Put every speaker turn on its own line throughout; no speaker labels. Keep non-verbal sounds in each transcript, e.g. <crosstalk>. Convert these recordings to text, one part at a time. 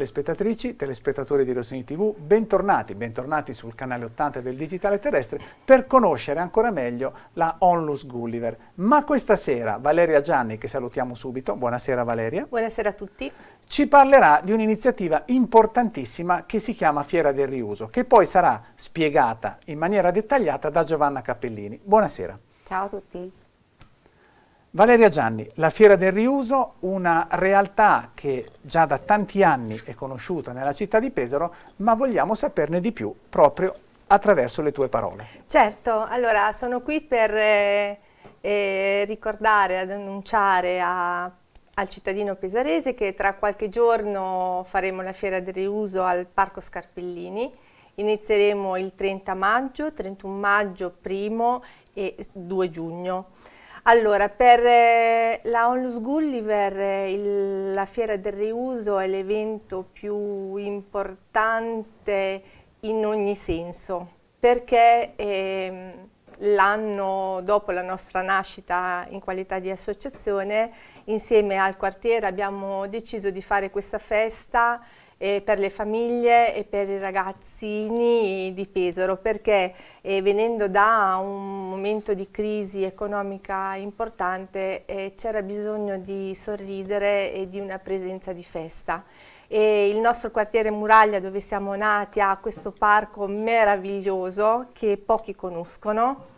telespettatrici, telespettatori di Rossini TV, bentornati, bentornati sul canale 80 del Digitale Terrestre per conoscere ancora meglio la Onlus Gulliver. Ma questa sera Valeria Gianni, che salutiamo subito, buonasera Valeria. Buonasera a tutti. Ci parlerà di un'iniziativa importantissima che si chiama Fiera del Riuso, che poi sarà spiegata in maniera dettagliata da Giovanna Cappellini. Buonasera.
Ciao a tutti.
Valeria Gianni, la Fiera del Riuso, una realtà che già da tanti anni è conosciuta nella città di Pesaro, ma vogliamo saperne di più proprio attraverso le tue parole.
Certo, allora sono qui per eh, eh ricordare, ad annunciare a, al cittadino pesarese che tra qualche giorno faremo la Fiera del Riuso al Parco Scarpellini. Inizieremo il 30 maggio, 31 maggio, primo e 2 giugno. Allora, per eh, la Onlus Gulliver eh, il, la fiera del riuso è l'evento più importante in ogni senso, perché eh, l'anno dopo la nostra nascita in qualità di associazione, insieme al quartiere abbiamo deciso di fare questa festa eh, per le famiglie e per i ragazzini di Pesaro perché eh, venendo da un momento di crisi economica importante eh, c'era bisogno di sorridere e di una presenza di festa. E il nostro quartiere Muraglia dove siamo nati ha questo parco meraviglioso che pochi conoscono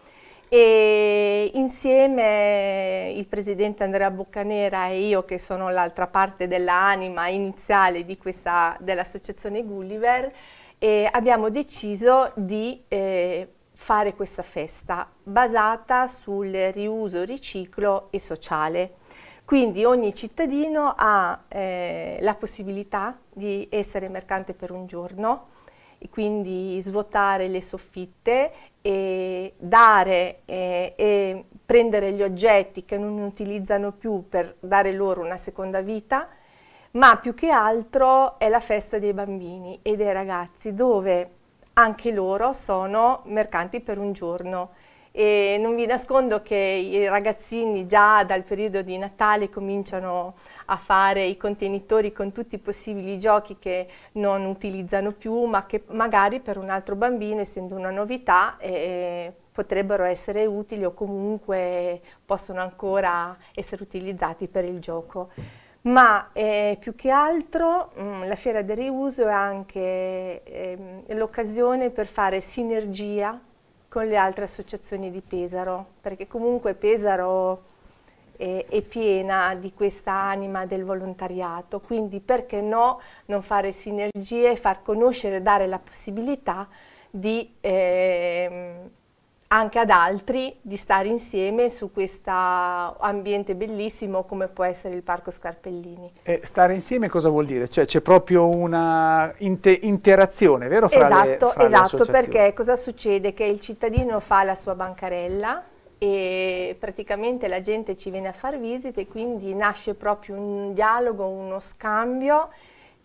e insieme il presidente Andrea Boccanera e io che sono l'altra parte dell'anima iniziale dell'associazione Gulliver eh, abbiamo deciso di eh, fare questa festa basata sul riuso, riciclo e sociale. Quindi ogni cittadino ha eh, la possibilità di essere mercante per un giorno, quindi svuotare le soffitte e dare eh, e prendere gli oggetti che non utilizzano più per dare loro una seconda vita, ma più che altro è la festa dei bambini e dei ragazzi dove anche loro sono mercanti per un giorno e non vi nascondo che i ragazzini già dal periodo di Natale cominciano a fare i contenitori con tutti i possibili giochi che non utilizzano più ma che magari per un altro bambino essendo una novità eh, potrebbero essere utili o comunque possono ancora essere utilizzati per il gioco. Ma eh, più che altro mh, mm, la fiera del riuso è anche eh, l'occasione per fare sinergia con le altre associazioni di Pesaro, perché comunque Pesaro è, è piena di questa anima del volontariato, quindi perché no non fare sinergie, far conoscere, dare la possibilità di... Eh, anche ad altri di stare insieme su questo ambiente bellissimo come può essere il Parco Scarpellini.
E stare insieme cosa vuol dire? Cioè c'è proprio una inter interazione, vero? Fra esatto, le, fra esatto, perché
cosa succede? Che il cittadino fa la sua bancarella e praticamente la gente ci viene a far visite, quindi nasce proprio un dialogo, uno scambio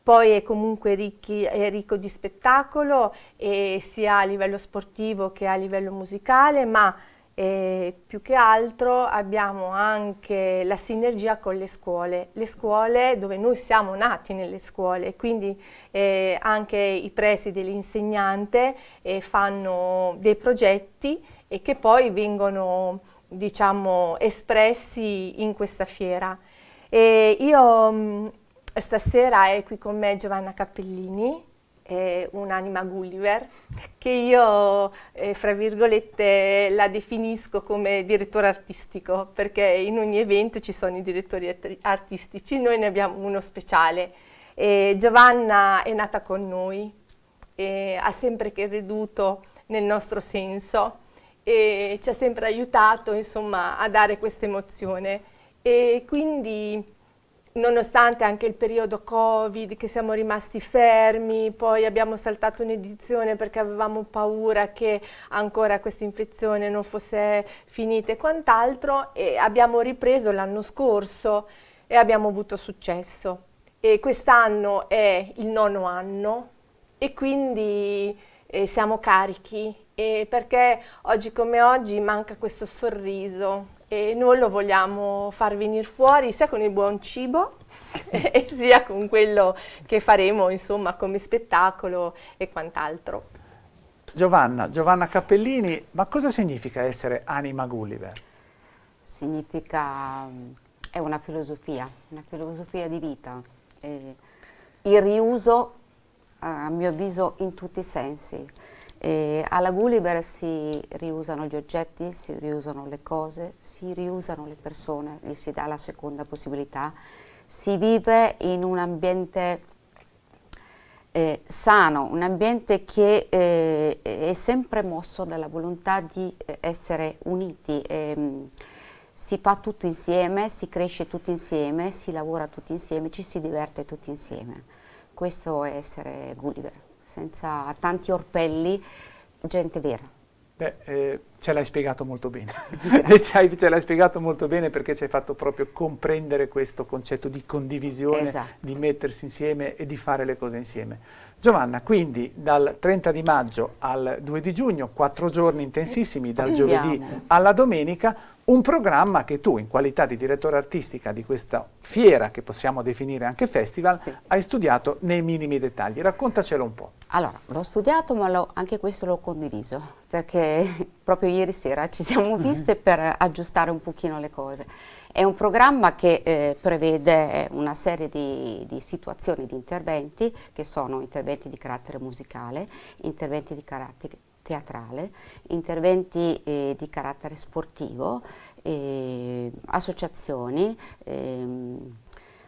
poi è comunque ricchi, è ricco di spettacolo eh, sia a livello sportivo che a livello musicale, ma eh, più che altro abbiamo anche la sinergia con le scuole, le scuole dove noi siamo nati nelle scuole, quindi eh, anche i presidi e l'insegnante eh, fanno dei progetti e che poi vengono diciamo, espressi in questa fiera. E io mm, Stasera è qui con me Giovanna Cappellini, un'anima Gulliver, che io, eh, fra virgolette, la definisco come direttore artistico, perché in ogni evento ci sono i direttori artistici, noi ne abbiamo uno speciale. Eh, Giovanna è nata con noi, ha sempre creduto nel nostro senso e ci ha sempre aiutato insomma, a dare questa emozione. E quindi nonostante anche il periodo Covid, che siamo rimasti fermi, poi abbiamo saltato un'edizione perché avevamo paura che ancora questa infezione non fosse finita e quant'altro, e abbiamo ripreso l'anno scorso e abbiamo avuto successo. E quest'anno è il nono anno e quindi eh, siamo carichi, perché oggi come oggi manca questo sorriso e noi lo vogliamo far venire fuori sia con il buon cibo <laughs> e sia con quello che faremo insomma come spettacolo
e quant'altro.
Giovanna, Giovanna Cappellini, ma cosa significa essere Anima Gulliver?
Significa, è una filosofia, una filosofia di vita, eh, il riuso eh, a mio avviso in tutti i sensi. E alla Gulliver si riusano gli oggetti, si riusano le cose, si riusano le persone, gli si dà la seconda possibilità, si vive in un ambiente eh, sano, un ambiente che eh, è sempre mosso dalla volontà di eh, essere uniti. Ehm, si fa tutto insieme, si cresce tutti insieme, si lavora tutti insieme, ci si diverte tutti insieme. Questo è essere Gulliver senza tanti orpelli, gente vera.
Beh, eh, ce l'hai spiegato molto bene, <laughs> cioè, ce l'hai spiegato molto bene perché ci hai fatto proprio comprendere questo concetto di condivisione, esatto. di mettersi insieme e di fare le cose insieme. Giovanna, quindi dal 30 di maggio al 2 di giugno, quattro giorni intensissimi, dal Andiamo. giovedì alla domenica, un programma che tu, in qualità di direttore artistica di questa fiera, che possiamo definire anche festival, sì. hai studiato nei minimi dettagli. Raccontacelo un
po'. Allora, l'ho studiato, ma anche questo l'ho condiviso, perché <laughs> proprio ieri sera ci siamo mhm. viste mm -hmm. per aggiustare un pochino le cose. È un programma che eh, prevede una serie di, di, situazioni, di interventi, che sono interventi di carattere musicale, interventi di carattere teatrale, interventi eh, di carattere sportivo, eh, associazioni, ehm,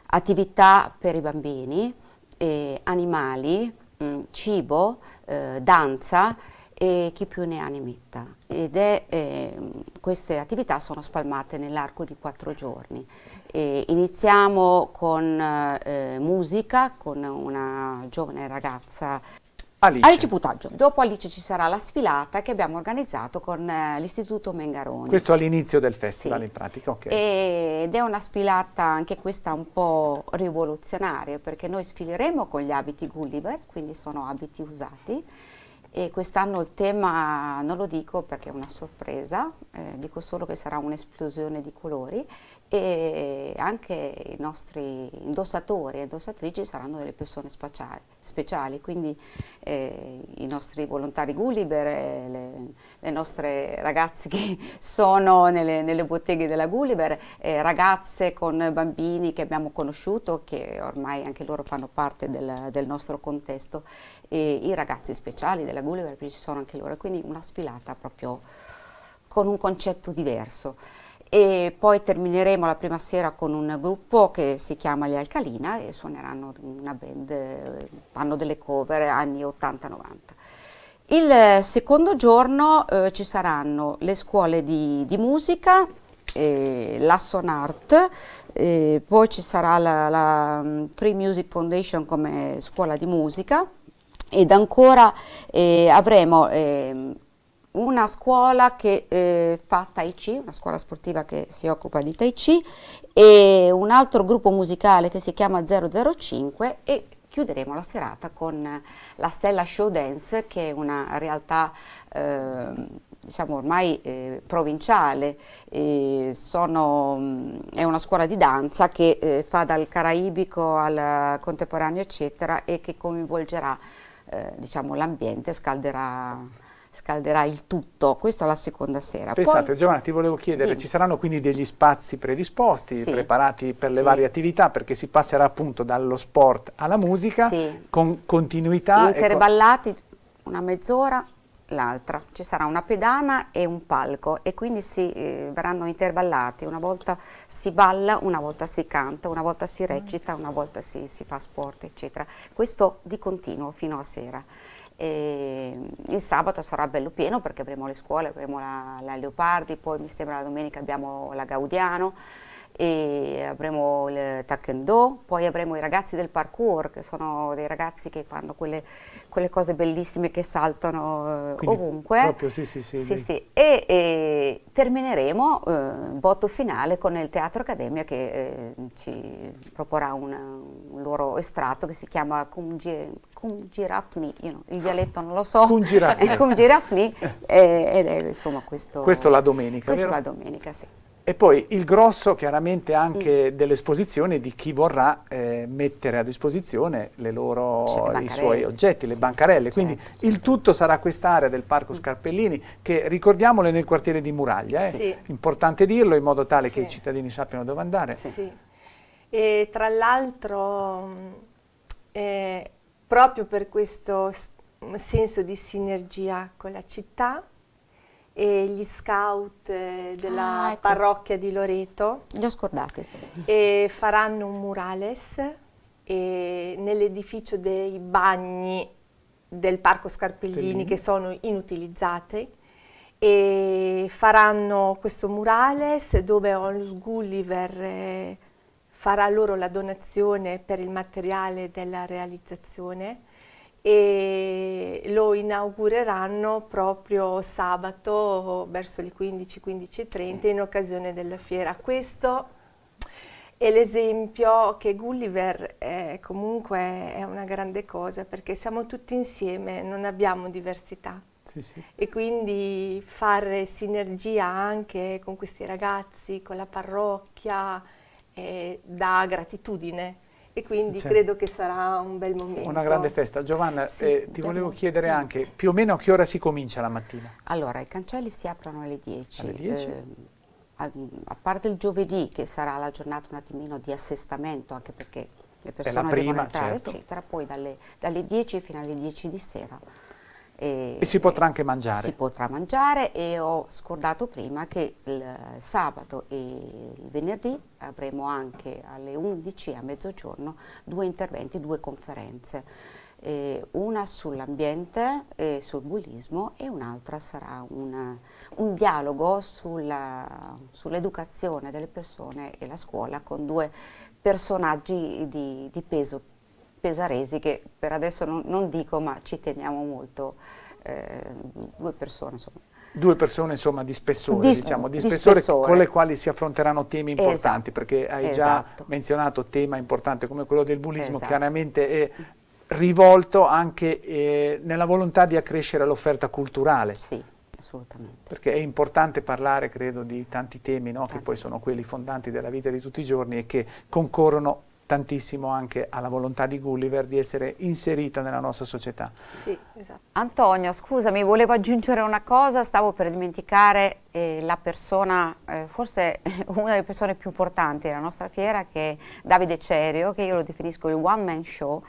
attività per i bambini, eh, animali, mh, mm, cibo, eh, danza e chi più ne ha ne metta. Ed è, eh, queste attività sono spalmate nell'arco di quattro giorni. E iniziamo con eh, musica, con una giovane ragazza Alice. Alice Putaggio. Dopo Alice ci sarà la sfilata che abbiamo organizzato con eh, l'Istituto Mengaroni. Questo
all'inizio del festival sì. in pratica, ok.
Ed è una sfilata anche questa un po' rivoluzionaria perché noi sfileremo con gli abiti Gulliver, quindi sono abiti usati e quest'anno il tema non lo dico perché è una sorpresa, eh, dico solo che sarà un'esplosione di colori e anche i nostri indossatori e indossatrici saranno delle persone speciali, speciali quindi eh, i nostri volontari Gulliver, le, le, nostre ragazze che <laughs> sono nelle, nelle botteghe della Gulliver, eh, ragazze con bambini che abbiamo conosciuto, che ormai anche loro fanno parte del, del nostro contesto, e i ragazzi speciali della Gulliver Gulliver, perché ci sono anche loro, quindi una sfilata proprio con un concetto diverso. E poi termineremo la prima sera con un gruppo che si chiama Gli Alcalina e suoneranno una band, fanno delle cover anni 80-90. Il secondo giorno eh, ci saranno le scuole di, di musica, eh, l'Assonart, eh, poi ci sarà la, la mm, Free Music Foundation come scuola di musica, ed ancora eh, avremo eh, una scuola che eh, fa Tai Chi, una scuola sportiva che si occupa di Tai Chi e un altro gruppo musicale che si chiama 005 e chiuderemo la serata con la Stella Show Dance che è una realtà ehm, diciamo ormai eh, provinciale, eh, sono, mh, mm, è una scuola di danza che eh, fa dal caraibico al contemporaneo eccetera e che coinvolgerà eh, diciamo, l'ambiente scalderà scalderà il tutto, Questa è la seconda sera. Pensate Poi,
Giovanna, ti volevo chiedere, dimmi. ci saranno quindi degli spazi predisposti, sì. preparati per le varie attività, perché si passerà appunto dallo sport alla musica, sì. con continuità. Interballati,
con... una mezz'ora, l'altra, ci sarà una pedana e un palco e quindi si, eh, verranno intervallati, una volta si balla, una volta si canta, una volta si mm. recita, una volta si, si fa sport eccetera, questo di continuo fino a sera. E ehm, il sabato sarà bello pieno perché avremo le scuole, avremo la, la Leopardi, poi mi sembra la domenica abbiamo la Gaudiano, e avremo il taekwondo, poi avremo i ragazzi del parkour che sono dei ragazzi che fanno quelle, quelle cose bellissime che saltano eh, Quindi ovunque. Proprio,
sì, sì, sì. sì, sì.
E, e, termineremo eh, botto finale con il Teatro Accademia che eh, ci proporrà una, un loro estratto che si chiama Kumji, Kumjirafni, you know, il dialetto non lo so, Kumjirafni, <laughs> Kumjirafni eh, ed è insomma questo... Questo la
domenica, Questo vero? la
domenica, sì.
E poi il grosso chiaramente anche mm. dell'esposizione di chi vorrà eh, mettere a disposizione loro, i suoi oggetti, sì, le bancarelle. Sì, Quindi certo, il certo. tutto sarà quest'area del Parco mm. Scarpellini che ricordiamolo è nel quartiere di Muraglia, eh? sì. importante dirlo in modo tale che i cittadini sappiano dove andare. Sì.
E tra l'altro eh, proprio per questo senso di sinergia con la città e gli scout eh, della ah, ecco. parrocchia di Loreto.
Li ho scordati.
E faranno un murales nell'edificio dei bagni del Parco Scarpellini Pellini. che sono inutilizzati e faranno questo murales dove Onlus Gulliver eh, farà loro la donazione per il materiale della realizzazione e lo inaugureranno proprio sabato verso le 15-15.30 in occasione della fiera. Questo è l'esempio che Gulliver è, comunque è una grande cosa perché siamo tutti insieme, non abbiamo diversità. Sì, sì. E quindi fare sinergia anche con questi ragazzi, con la parrocchia, eh, dà
gratitudine e quindi cioè, credo che sarà un bel momento. Una grande
festa. Giovanna, sì, eh, ti volevo chiedere sì. anche più o meno a che ora si comincia la mattina?
Allora, i cancelli si aprono alle 10. Alle 10? Eh, a, a, parte il giovedì che sarà la giornata un attimino di assestamento, anche perché le persone prima, devono entrare, certo. eccetera, poi dalle, dalle 10 fino alle 10 di sera e, e, si potrà
anche mangiare. Si
potrà mangiare e ho scordato prima che il sabato e il venerdì avremo anche alle 11 a mezzogiorno due interventi, due conferenze. Eh, una sull'ambiente e sul bullismo e un'altra sarà una, un dialogo sull'educazione delle persone e la scuola con due personaggi di, di peso pesaresi che per adesso non, non dico ma ci teniamo molto, eh, due persone insomma.
Due persone insomma di spessore, di, diciamo, di, di spessore, spessore, con le quali si affronteranno temi importanti, esatto, perché hai esatto. già menzionato tema importante come quello del bullismo, esatto. chiaramente è rivolto anche eh, nella volontà di accrescere l'offerta culturale. Sì,
assolutamente.
Perché è importante parlare, credo, di tanti temi no? tanti. che poi sono quelli fondanti della vita di tutti i giorni e che concorrono tantissimo anche alla volontà di Gulliver di essere inserita nella nostra società.
Sì, esatto. Antonio, scusami, volevo aggiungere una cosa, stavo per dimenticare eh, la persona, eh, forse <laughs> una delle persone più importanti della nostra fiera, che è Davide Cerio, che io lo definisco il one man show,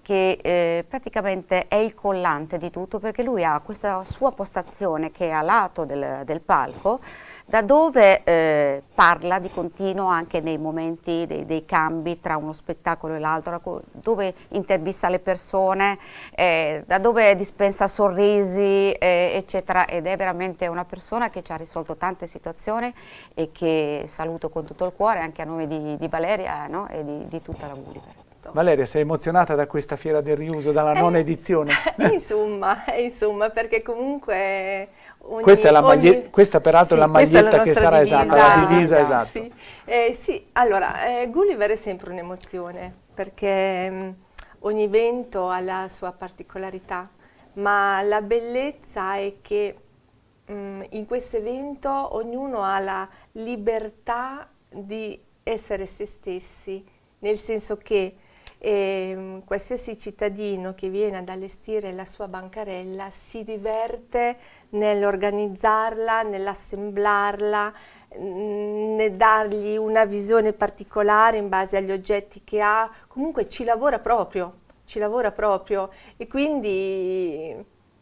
che eh, praticamente è il collante di tutto perché lui ha questa sua postazione che è a lato del, del palco da dove eh, parla di continuo anche nei momenti dei, dei cambi tra uno spettacolo e l'altro, dove intervista le persone, eh, da dove dispensa sorrisi, eh, eccetera. Ed è veramente una persona che ci ha risolto tante situazioni e che saluto con tutto il cuore anche a nome di, di Valeria no? e di, di, tutta la Gulliver.
Certo.
Valeria, sei emozionata da questa fiera del riuso, dalla eh, nona edizione?
<laughs> Insomma, insomma, perché comunque Ogni, questa, è la ogni... questa peraltro sì, è la maglietta è la che sarà divisa, esatta, la esatto, divisa, esatto. Sì. Esatto. Eh, sì. allora, eh, Gulliver è sempre un'emozione perché mh, mm, ogni vento ha la sua particolarità, ma la bellezza è che mh, mm, in questo evento ognuno ha la libertà di essere se stessi, nel senso che e mm, qualsiasi cittadino che viene ad allestire la sua bancarella si diverte nell'organizzarla, nell'assemblarla, mm, nel dargli una visione particolare in base agli oggetti che ha, comunque ci lavora proprio, ci lavora proprio e quindi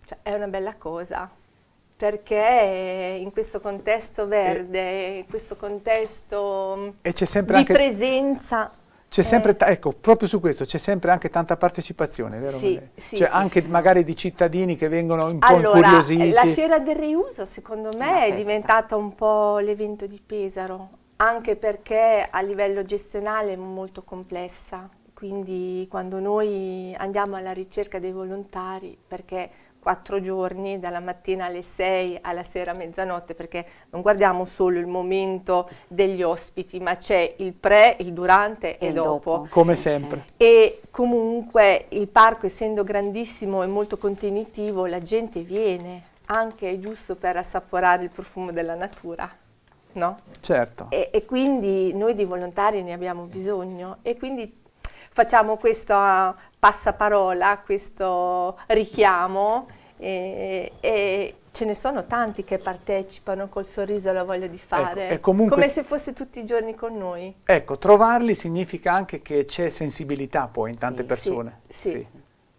cioè, è una bella cosa perché in questo contesto verde, in questo contesto di anche... presenza
c'è eh. sempre, ecco, proprio su questo c'è sempre anche tanta partecipazione, vero? Sì, sì cioè anche sì. magari di cittadini che vengono un po' allora, incuriositi. La fiera
del riuso secondo me è diventata un po' l'evento di Pesaro, anche perché a livello gestionale è molto complessa, quindi quando noi andiamo alla ricerca dei volontari, perché quattro giorni, dalla mattina alle sei alla sera a mezzanotte, perché non guardiamo solo il momento degli ospiti, ma c'è il pre, il durante e, e dopo. dopo.
Come sempre.
E comunque il parco, essendo grandissimo e molto contenitivo, la gente viene anche giusto per assaporare il profumo della natura. No? Certo. E, e quindi noi di volontari ne abbiamo bisogno e quindi facciamo questa passaparola a questo richiamo e, e, ce ne sono tanti che partecipano col sorriso e la voglia di ecco, fare, ecco, comunque, come se fosse tutti i giorni con noi.
Ecco, trovarli significa anche che c'è sensibilità poi in tante sì, persone. Sì, sì.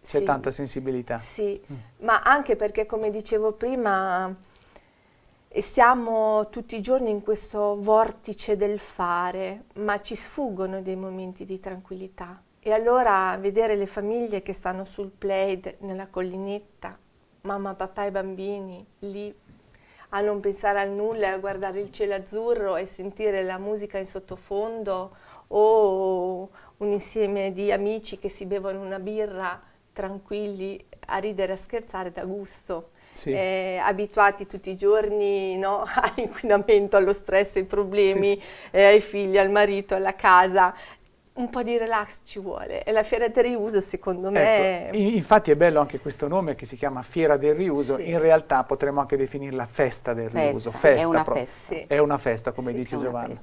C'è tanta sensibilità.
Sì, mm. ma anche perché come dicevo prima siamo tutti i giorni in questo vortice del fare, ma ci sfuggono dei momenti di tranquillità e allora vedere le famiglie che stanno sul plaid, nella collinetta, mamma, papà e bambini, lì a non pensare al nulla, a guardare il cielo azzurro e sentire la musica in sottofondo o un insieme di amici che si bevono una birra tranquilli a ridere e a scherzare da gusto. Sì. Eh, abituati tutti i giorni no? <laughs> all'inquinamento, allo stress, ai problemi, sì, sì. Eh, ai figli, al marito, alla casa, un po' di relax ci vuole e la fiera del riuso secondo me... Ecco,
infatti è bello anche questo nome che si chiama fiera del riuso, sì. in realtà potremmo anche definirla festa del festa, riuso, festa, è una
festa, sì. è
una festa come sì, dice Giovanna.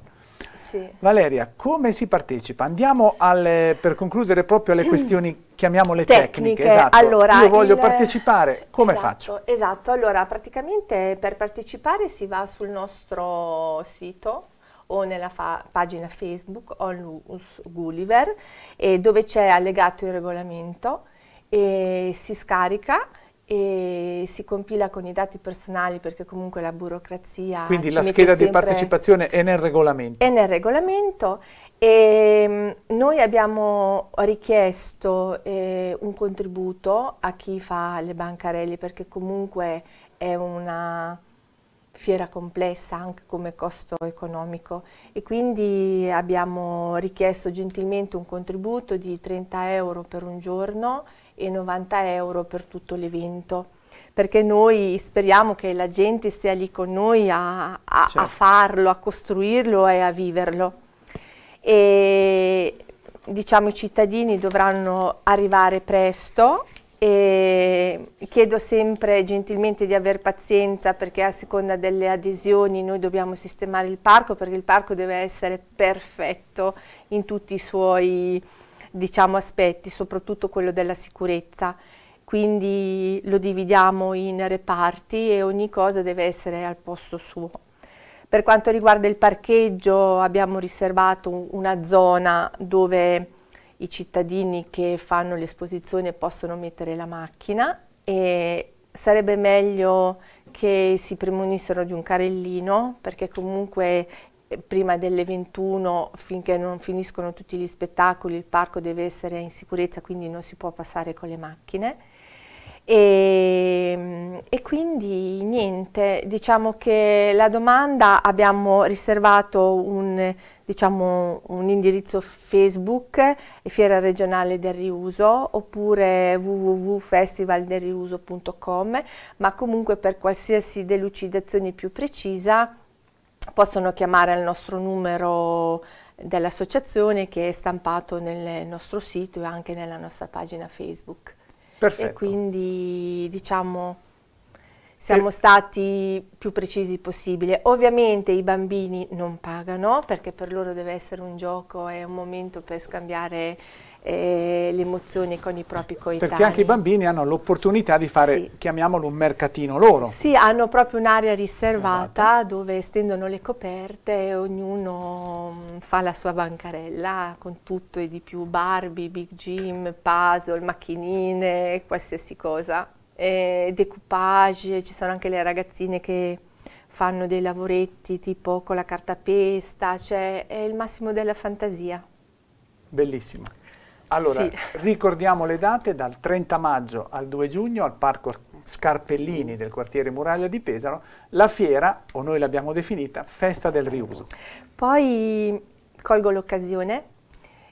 Valeria, come si partecipa? Andiamo alle, per concludere proprio alle questioni, chiamiamole tecniche. tecniche. Esatto. Allora, Io voglio il... partecipare, come esatto, faccio?
Esatto, allora praticamente per partecipare si va sul nostro sito o nella fa pagina Facebook Onlus Gulliver eh, dove c'è allegato il regolamento e si scarica e si compila con i dati personali perché comunque la burocrazia... Quindi la scheda di partecipazione
è nel regolamento?
È nel regolamento e mm, noi abbiamo richiesto eh, un contributo a chi fa le bancarelle perché comunque è una fiera complessa anche come costo economico e quindi abbiamo richiesto gentilmente un contributo di 30 euro per un giorno e 90 euro per tutto l'evento perché noi speriamo che la gente stia lì con noi a, a, certo. a farlo, a costruirlo e a viverlo. E diciamo i cittadini dovranno arrivare presto e chiedo sempre gentilmente di aver pazienza perché a seconda delle adesioni noi dobbiamo sistemare il parco perché il parco deve essere perfetto in tutti i suoi diciamo, aspetti, soprattutto quello della sicurezza. Quindi lo dividiamo in reparti e ogni cosa deve essere al posto suo. Per quanto riguarda il parcheggio abbiamo riservato una zona dove i cittadini che fanno l'esposizione possono mettere la macchina e sarebbe meglio che si premonissero di un carellino perché comunque eh, prima delle 21 finché non finiscono tutti gli spettacoli il parco deve essere in sicurezza quindi non si può passare con le macchine e, ehm, e, quindi niente, diciamo che la domanda abbiamo riservato un, diciamo, un indirizzo Facebook, eh, Fiera Regionale del Riuso, oppure www.festivaldelriuso.com, ma comunque per qualsiasi delucidazione più precisa possono chiamare al nostro numero dell'associazione che è stampato nel nostro sito e anche nella nostra pagina Facebook. Perfetto. E quindi diciamo siamo e... stati più precisi possibile. Ovviamente i bambini non pagano perché per loro deve essere un gioco, è un momento per scambiare eh, le emozioni con i propri coetanei. Perché anche i
bambini hanno l'opportunità di fare, sì. chiamiamolo, un mercatino loro. Sì,
hanno proprio un'area riservata esatto. dove stendono le coperte e ognuno mm, fa la sua bancarella con tutto e di più, Barbie, Big Jim, puzzle, macchinine, qualsiasi cosa. E decoupage, ci sono anche le ragazzine che fanno dei lavoretti tipo con la cartapesta, cioè è il massimo della fantasia.
Bellissimo. Allora, sì. ricordiamo le date dal 30 maggio al 2 giugno al Parco Scarpellini del quartiere Muraglia di Pesaro, la fiera, o noi l'abbiamo definita, Festa del Riuso.
Poi colgo l'occasione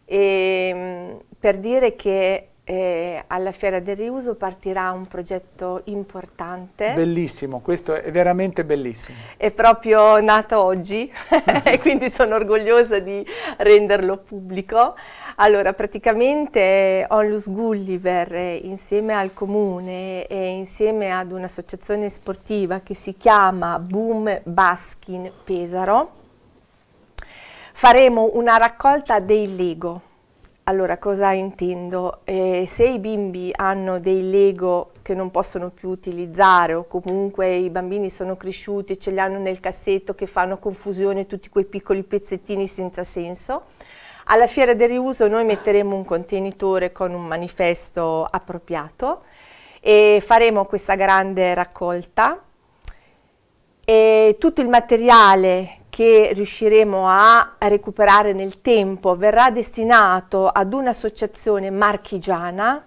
ehm, per dire che eh, alla Fiera del Riuso partirà un progetto importante.
Bellissimo, questo è veramente bellissimo.
È proprio nato oggi mm-hmm. <laughs> e quindi sono orgogliosa di renderlo pubblico. Allora, praticamente Onlus Gulliver insieme al comune e insieme ad un'associazione sportiva che si chiama Boom Baskin Pesaro faremo una raccolta dei Lego allora, cosa intendo? Eh, se i bimbi hanno dei Lego che non possono più utilizzare o comunque i bambini sono cresciuti e ce li hanno nel cassetto che fanno confusione tutti quei piccoli pezzettini senza senso, alla fiera del riuso noi metteremo un contenitore con un manifesto appropriato e faremo questa grande raccolta e tutto il materiale che riusciremo a recuperare nel tempo verrà destinato ad un'associazione marchigiana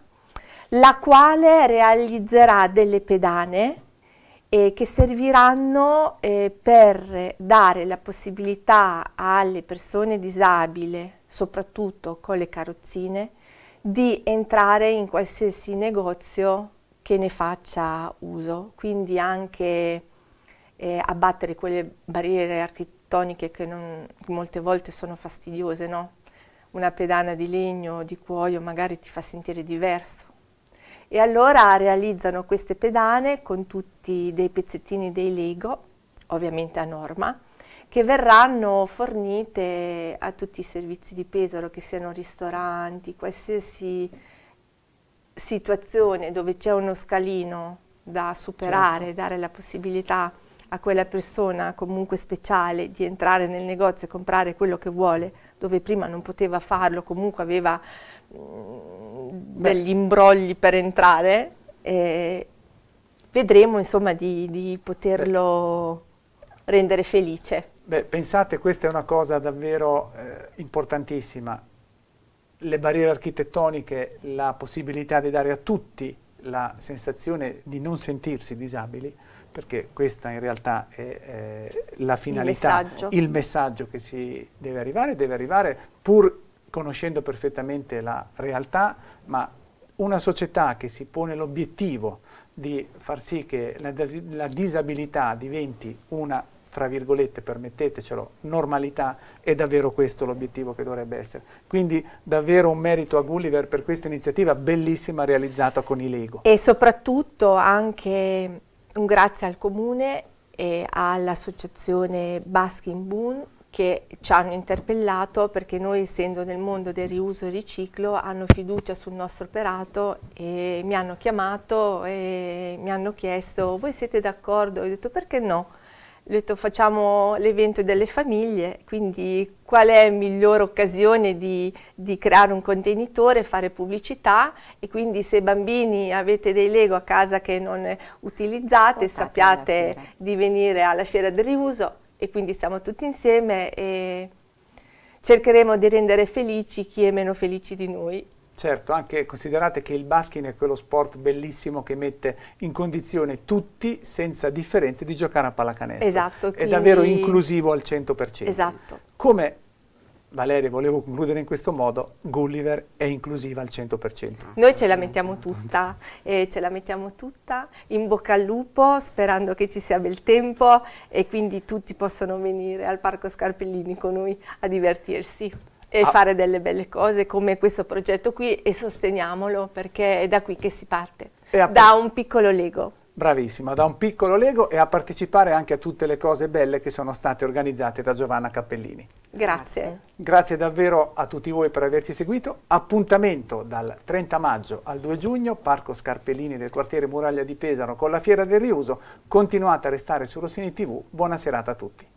la quale realizzerà delle pedane eh, che serviranno eh, per dare la possibilità alle persone disabili, soprattutto con le carrozzine, di entrare in qualsiasi negozio che ne faccia uso, quindi anche eh, abbattere quelle barriere architettoniche che, non, che molte volte sono fastidiose, no? Una pedana di legno o di cuoio magari ti fa sentire diverso. E allora realizzano queste pedane con tutti dei pezzettini dei Lego, ovviamente a norma, che verranno fornite a tutti i servizi di Pesaro, che siano ristoranti, qualsiasi situazione dove c'è uno scalino da superare, certo. dare la possibilità a quella persona comunque speciale di entrare nel negozio e comprare quello che vuole, dove prima non poteva farlo, comunque aveva mm, degli imbrogli per entrare, eh, vedremo insomma di, di poterlo rendere felice.
Beh, pensate, questa è una cosa davvero eh, importantissima. Le barriere architettoniche, la possibilità di dare a tutti la sensazione di non sentirsi disabili, perché questa in realtà è eh, la finalità, il messaggio. il messaggio che si deve arrivare, deve arrivare pur conoscendo perfettamente la realtà, ma una società che si pone l'obiettivo di far sì che la, la, disabilità diventi una, fra virgolette, permettetecelo, normalità, è davvero questo l'obiettivo che dovrebbe essere. Quindi davvero un merito a Gulliver per questa iniziativa bellissima realizzata con i Lego.
E soprattutto anche un grazie al comune e all'associazione Baskin Boon che ci hanno interpellato perché noi essendo nel mondo del riuso e riciclo hanno fiducia sul nostro operato e mi hanno chiamato e mi hanno chiesto voi siete d'accordo? Ho detto perché no? ho detto facciamo l'evento delle famiglie, quindi qual è la migliore occasione di, di, creare un contenitore, fare pubblicità e quindi se bambini avete dei Lego a casa che non utilizzate Portate sappiate di venire alla fiera del riuso e quindi stiamo tutti insieme e cercheremo di rendere felici chi è meno felice di noi.
Certo, anche considerate che il basking è quello sport bellissimo che mette in condizione tutti, senza differenze, di giocare a pallacanestro. Esatto. È davvero inclusivo al 100%. Esatto. Come Valeria, volevo concludere in questo modo, Gulliver è inclusiva al 100%. Noi ce la
mettiamo tutta, eh, ce la mettiamo tutta, in bocca al lupo, sperando che ci sia bel tempo e quindi tutti possono venire al Parco Scarpellini con noi a divertirsi e ah. fare delle belle cose come questo progetto qui e sosteniamolo perché è da qui che si parte, da un piccolo Lego.
Bravissima, da un piccolo Lego e a partecipare anche a tutte le cose belle che sono state organizzate da Giovanna Cappellini.
Grazie.
Grazie davvero a tutti voi per averci seguito. Appuntamento dal 30 maggio al 2 giugno, Parco Scarpellini del quartiere Muraglia di Pesaro con la Fiera del Riuso. Continuate a restare su Rossini TV. Buona serata a tutti.